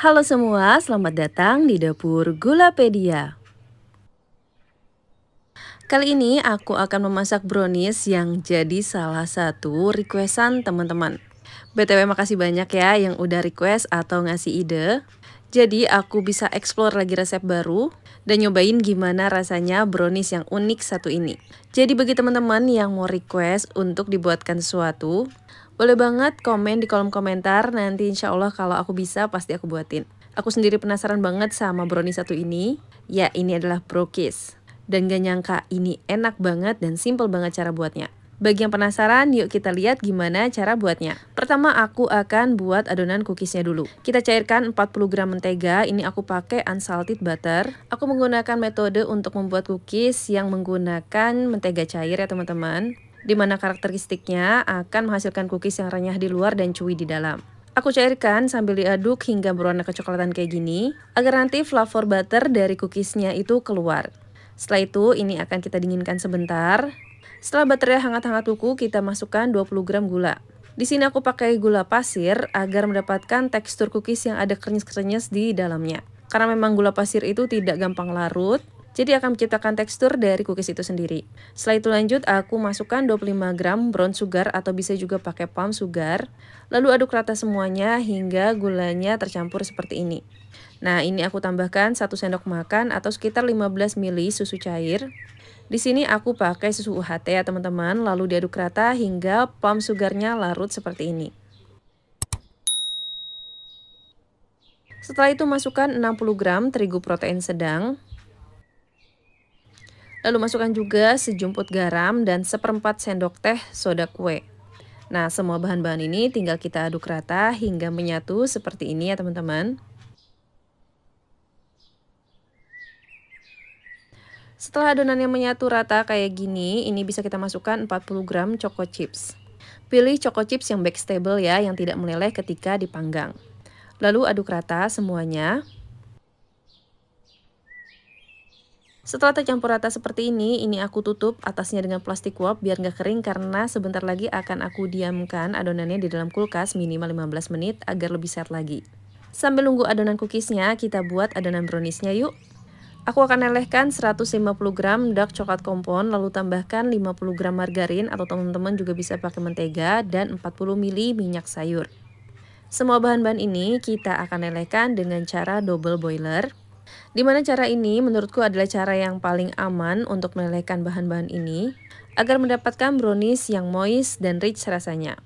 Halo semua, selamat datang di dapur Gulapedia. Kali ini aku akan memasak brownies yang jadi salah satu requestan teman-teman. BTW makasih banyak ya yang udah request atau ngasih ide. Jadi aku bisa explore lagi resep baru dan nyobain gimana rasanya brownies yang unik satu ini. Jadi bagi teman-teman yang mau request untuk dibuatkan sesuatu, boleh banget komen di kolom komentar nanti insya Allah kalau aku bisa pasti aku buatin. Aku sendiri penasaran banget sama brownies satu ini. Ya ini adalah brokis. Dan gak nyangka ini enak banget dan simple banget cara buatnya. Bagi yang penasaran, yuk kita lihat gimana cara buatnya. Pertama, aku akan buat adonan cookiesnya dulu. Kita cairkan 40 gram mentega, ini aku pakai unsalted butter. Aku menggunakan metode untuk membuat cookies yang menggunakan mentega cair ya teman-teman. Dimana karakteristiknya akan menghasilkan cookies yang renyah di luar dan cuy di dalam. Aku cairkan sambil diaduk hingga berwarna kecoklatan kayak gini, agar nanti flavor butter dari cookiesnya itu keluar. Setelah itu, ini akan kita dinginkan sebentar. Setelah baterai hangat-hangat kuku, kita masukkan 20 gram gula. Di sini aku pakai gula pasir agar mendapatkan tekstur cookies yang ada krenyes-krenyes di dalamnya. Karena memang gula pasir itu tidak gampang larut, jadi akan menciptakan tekstur dari cookies itu sendiri. Setelah itu lanjut, aku masukkan 25 gram brown sugar atau bisa juga pakai palm sugar. Lalu aduk rata semuanya hingga gulanya tercampur seperti ini. Nah, ini aku tambahkan 1 sendok makan atau sekitar 15 ml susu cair. Di sini aku pakai susu UHT ya teman-teman, lalu diaduk rata hingga palm sugarnya larut seperti ini. Setelah itu masukkan 60 gram terigu protein sedang. Lalu masukkan juga sejumput garam dan seperempat sendok teh soda kue. Nah, semua bahan-bahan ini tinggal kita aduk rata hingga menyatu seperti ini ya teman-teman. Setelah adonannya menyatu rata kayak gini, ini bisa kita masukkan 40 gram choco chips. Pilih choco chips yang backstable ya, yang tidak meleleh ketika dipanggang. Lalu aduk rata semuanya. Setelah tercampur rata seperti ini, ini aku tutup atasnya dengan plastik wrap biar nggak kering karena sebentar lagi akan aku diamkan adonannya di dalam kulkas minimal 15 menit agar lebih set lagi. Sambil nunggu adonan cookiesnya, kita buat adonan browniesnya yuk. Aku akan lelehkan 150 gram dark coklat kompon, lalu tambahkan 50 gram margarin atau teman-teman juga bisa pakai mentega dan 40 ml minyak sayur. Semua bahan-bahan ini kita akan lelehkan dengan cara double boiler. Dimana cara ini menurutku adalah cara yang paling aman untuk melelehkan bahan-bahan ini agar mendapatkan brownies yang moist dan rich rasanya.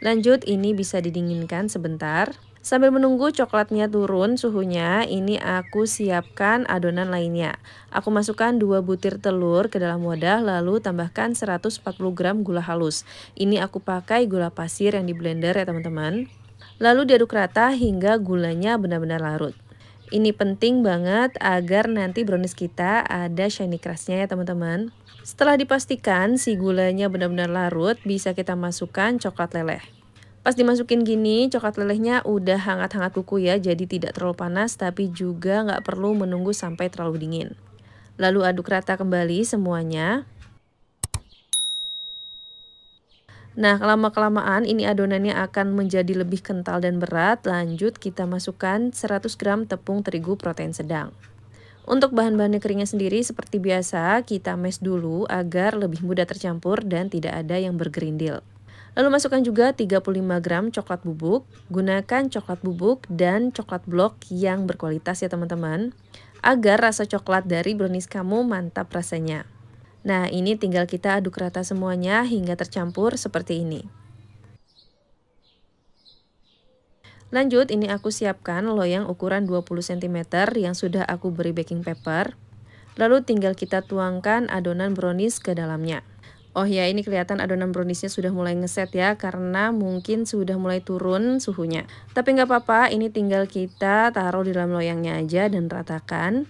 Lanjut, ini bisa didinginkan sebentar. Sambil menunggu coklatnya turun suhunya, ini aku siapkan adonan lainnya. Aku masukkan 2 butir telur ke dalam wadah lalu tambahkan 140 gram gula halus. Ini aku pakai gula pasir yang di blender ya teman-teman. Lalu diaduk rata hingga gulanya benar-benar larut. Ini penting banget agar nanti brownies kita ada shiny crustnya ya teman-teman. Setelah dipastikan si gulanya benar-benar larut, bisa kita masukkan coklat leleh. Pas dimasukin gini, coklat lelehnya udah hangat-hangat kuku ya, jadi tidak terlalu panas tapi juga nggak perlu menunggu sampai terlalu dingin. Lalu aduk rata kembali semuanya. Nah, lama-kelamaan ini adonannya akan menjadi lebih kental dan berat. Lanjut kita masukkan 100 gram tepung terigu protein sedang. Untuk bahan-bahannya keringnya sendiri seperti biasa kita mes dulu agar lebih mudah tercampur dan tidak ada yang bergerindil. Lalu masukkan juga 35 gram coklat bubuk. Gunakan coklat bubuk dan coklat blok yang berkualitas ya teman-teman. Agar rasa coklat dari brownies kamu mantap rasanya. Nah ini tinggal kita aduk rata semuanya hingga tercampur seperti ini. Lanjut, ini aku siapkan loyang ukuran 20 cm yang sudah aku beri baking paper. Lalu tinggal kita tuangkan adonan brownies ke dalamnya. Oh ya, ini kelihatan adonan browniesnya sudah mulai ngeset ya, karena mungkin sudah mulai turun suhunya. Tapi nggak apa-apa, ini tinggal kita taruh di dalam loyangnya aja dan ratakan.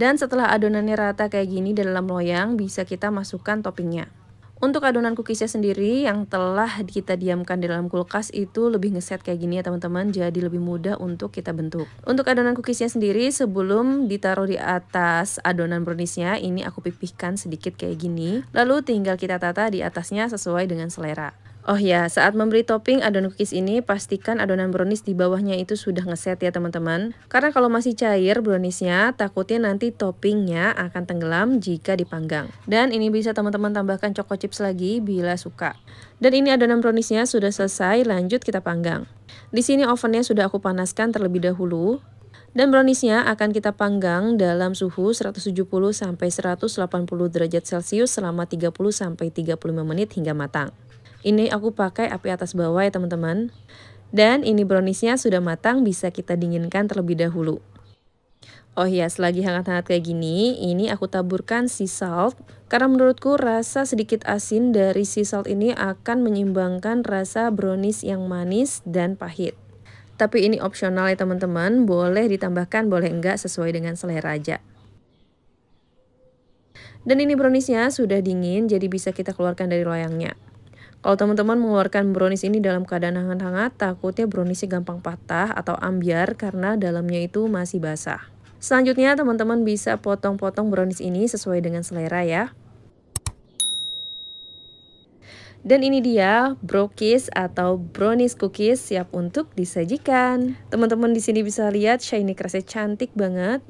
Dan setelah adonannya rata kayak gini dalam loyang, bisa kita masukkan toppingnya. Untuk adonan cookiesnya sendiri yang telah kita diamkan di dalam kulkas itu lebih ngeset kayak gini ya teman-teman Jadi lebih mudah untuk kita bentuk Untuk adonan cookiesnya sendiri sebelum ditaruh di atas adonan browniesnya Ini aku pipihkan sedikit kayak gini Lalu tinggal kita tata di atasnya sesuai dengan selera Oh ya, saat memberi topping adonan cookies ini, pastikan adonan brownies di bawahnya itu sudah ngeset ya teman-teman. Karena kalau masih cair browniesnya, takutnya nanti toppingnya akan tenggelam jika dipanggang. Dan ini bisa teman-teman tambahkan choco chips lagi bila suka. Dan ini adonan browniesnya sudah selesai, lanjut kita panggang. Di sini ovennya sudah aku panaskan terlebih dahulu. Dan browniesnya akan kita panggang dalam suhu 170-180 derajat Celcius selama 30-35 menit hingga matang. Ini aku pakai api atas bawah ya teman-teman. Dan ini browniesnya sudah matang, bisa kita dinginkan terlebih dahulu. Oh ya, selagi hangat-hangat kayak gini, ini aku taburkan sea salt karena menurutku rasa sedikit asin dari sea salt ini akan menyeimbangkan rasa brownies yang manis dan pahit. Tapi ini opsional ya teman-teman, boleh ditambahkan, boleh enggak sesuai dengan selera aja. Dan ini browniesnya sudah dingin, jadi bisa kita keluarkan dari loyangnya. Kalau teman-teman mengeluarkan brownies ini dalam keadaan hangat-hangat, takutnya browniesnya gampang patah atau ambiar karena dalamnya itu masih basah. Selanjutnya teman-teman bisa potong-potong brownies ini sesuai dengan selera ya. Dan ini dia brokis atau brownies cookies siap untuk disajikan. Teman-teman di sini bisa lihat shiny crustnya cantik banget.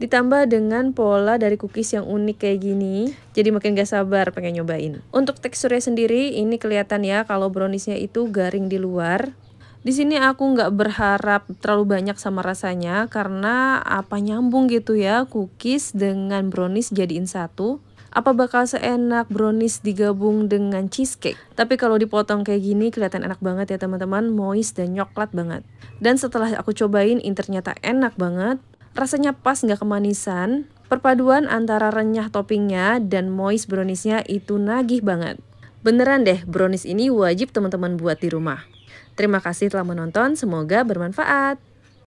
Ditambah dengan pola dari cookies yang unik kayak gini, jadi makin gak sabar pengen nyobain. Untuk teksturnya sendiri, ini kelihatan ya kalau browniesnya itu garing di luar. Di sini aku nggak berharap terlalu banyak sama rasanya karena apa nyambung gitu ya cookies dengan brownies jadiin satu apa bakal seenak brownies digabung dengan cheesecake. Tapi kalau dipotong kayak gini kelihatan enak banget ya teman-teman, moist dan nyoklat banget. Dan setelah aku cobain, ini ternyata enak banget. Rasanya pas nggak kemanisan. Perpaduan antara renyah toppingnya dan moist browniesnya itu nagih banget. Beneran deh, brownies ini wajib teman-teman buat di rumah. Terima kasih telah menonton, semoga bermanfaat.